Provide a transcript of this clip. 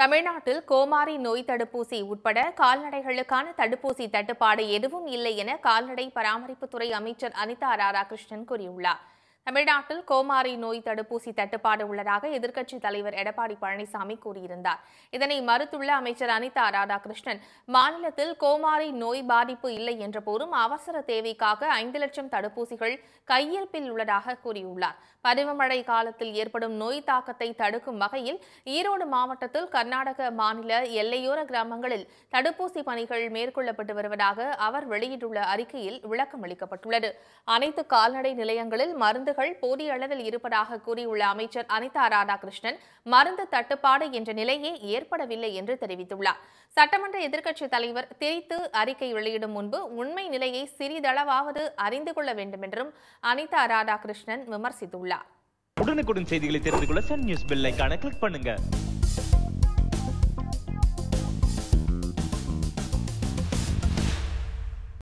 தமிழ்நாட்டில் கோமாரி நோய் தடுப்பூசி உட்பட கால்நடைகளுக்கான தடுப்பூசி தட்டுப்பாடு எதுவும் இல்லை என கால்நடை பராமரிப்புத்துறை அமைச்சர் அனிதா ராதாகிருஷ்ணன் கூறியுள்ளார் தமிழ்நாட்டில் கோமாரி நோய் தடுப்பூசி தட்டுப்பாடு உள்ளதாக எதிர்க்கட்சித் தலைவர் எடப்பாடி பழனிசாமி கூறியிருந்தார் இதனை மறுத்துள்ள அமைச்சர் அனிதா ராதாகிருஷ்ணன் மாநிலத்தில் கோமாரி நோய் பாதிப்பு இல்லை என்ற போதும் அவசர தேவைக்காக ஐந்து லட்சம் தடுப்பூசிகள் கையிருப்பில் உள்ளதாக கூறியுள்ளார் பருவமழை காலத்தில் ஏற்படும் நோய் தாக்கத்தை தடுக்கும் வகையில் ஈரோடு மாவட்டத்தில் கர்நாடக மாநில எல்லையோர கிராமங்களில் தடுப்பூசி பணிகள் மேற்கொள்ளப்பட்டு வருவதாக அவர் வெளியிட்டுள்ள அறிக்கையில் விளக்கம் அளிக்கப்பட்டுள்ளது அனைத்து கால்நடை நிலையங்களில் மருந்து மருந்துகள் போதிய அளவில் இருப்பதாக கூறியுள்ள அமைச்சர் அனிதா ராதாகிருஷ்ணன் மருந்து தட்டுப்பாடு என்ற நிலையே ஏற்படவில்லை என்று தெரிவித்துள்ளார் சட்டமன்ற எதிர்க்கட்சித் தலைவர் திரித்து அறிக்கை வெளியிடும் முன்பு உண்மை நிலையை சிறிதளவாவது அறிந்து கொள்ள வேண்டும் என்றும் அனிதா ராதாகிருஷ்ணன் விமர்சித்துள்ளார் உடனுக்குடன் செய்திகளை தெரிந்து கொள்ள சன் நியூஸ் பெல் கிளிக் பண்ணுங்க